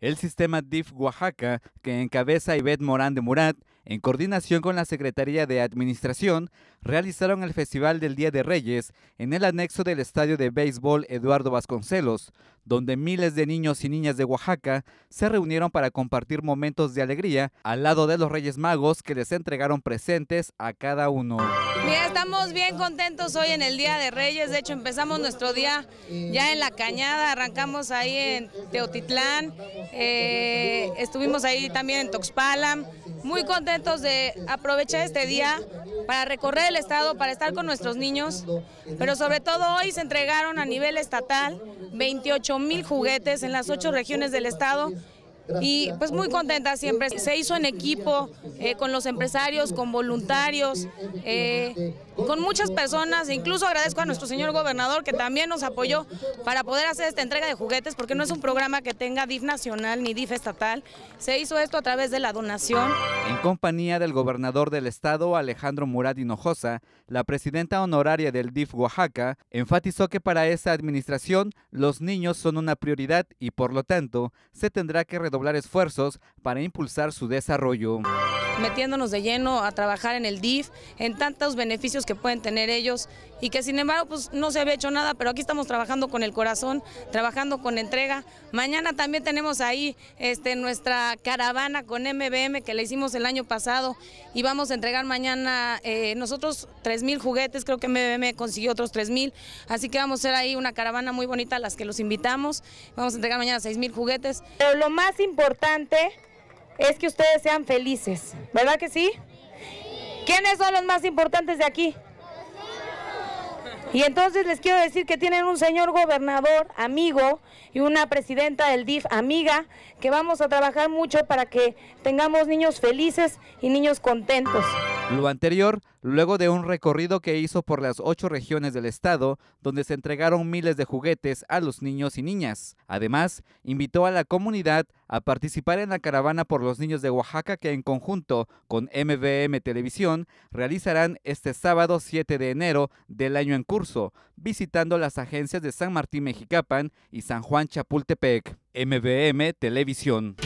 El sistema DIF Oaxaca, que encabeza Ivette Morán de Murat, en coordinación con la Secretaría de Administración, realizaron el Festival del Día de Reyes en el anexo del Estadio de Béisbol Eduardo Vasconcelos, donde miles de niños y niñas de Oaxaca se reunieron para compartir momentos de alegría al lado de los Reyes Magos que les entregaron presentes a cada uno. Mira, estamos bien contentos hoy en el Día de Reyes, de hecho empezamos nuestro día ya en la cañada, arrancamos ahí en Teotitlán, eh, estuvimos ahí también en Toxpalam, muy contentos de aprovechar este día para recorrer el estado, para estar con nuestros niños, pero sobre todo hoy se entregaron a nivel estatal 28 mil juguetes en las ocho regiones del estado y pues muy contenta siempre. Se hizo en equipo, eh, con los empresarios, con voluntarios, eh, con muchas personas. Incluso agradezco a nuestro señor gobernador que también nos apoyó para poder hacer esta entrega de juguetes, porque no es un programa que tenga DIF nacional ni DIF estatal. Se hizo esto a través de la donación. En compañía del gobernador del estado, Alejandro Murat Hinojosa, la presidenta honoraria del DIF Oaxaca, enfatizó que para esa administración los niños son una prioridad y por lo tanto se tendrá que redoblar redoblar esfuerzos para impulsar su desarrollo metiéndonos de lleno a trabajar en el DIF, en tantos beneficios que pueden tener ellos y que sin embargo pues no se había hecho nada, pero aquí estamos trabajando con el corazón, trabajando con entrega. Mañana también tenemos ahí este, nuestra caravana con MBM que le hicimos el año pasado y vamos a entregar mañana eh, nosotros 3.000 juguetes, creo que MBM consiguió otros 3.000, así que vamos a hacer ahí una caravana muy bonita a las que los invitamos, vamos a entregar mañana 6.000 juguetes. Pero lo más importante es que ustedes sean felices, ¿verdad que sí? ¿Quiénes son los más importantes de aquí? Y entonces les quiero decir que tienen un señor gobernador, amigo, y una presidenta del DIF, amiga, que vamos a trabajar mucho para que tengamos niños felices y niños contentos. Lo anterior, luego de un recorrido que hizo por las ocho regiones del estado, donde se entregaron miles de juguetes a los niños y niñas. Además, invitó a la comunidad a participar en la caravana por los niños de Oaxaca que en conjunto con MVM Televisión realizarán este sábado 7 de enero del año en curso, visitando las agencias de San Martín Mexicapan y San Juan Chapultepec. MVM Televisión.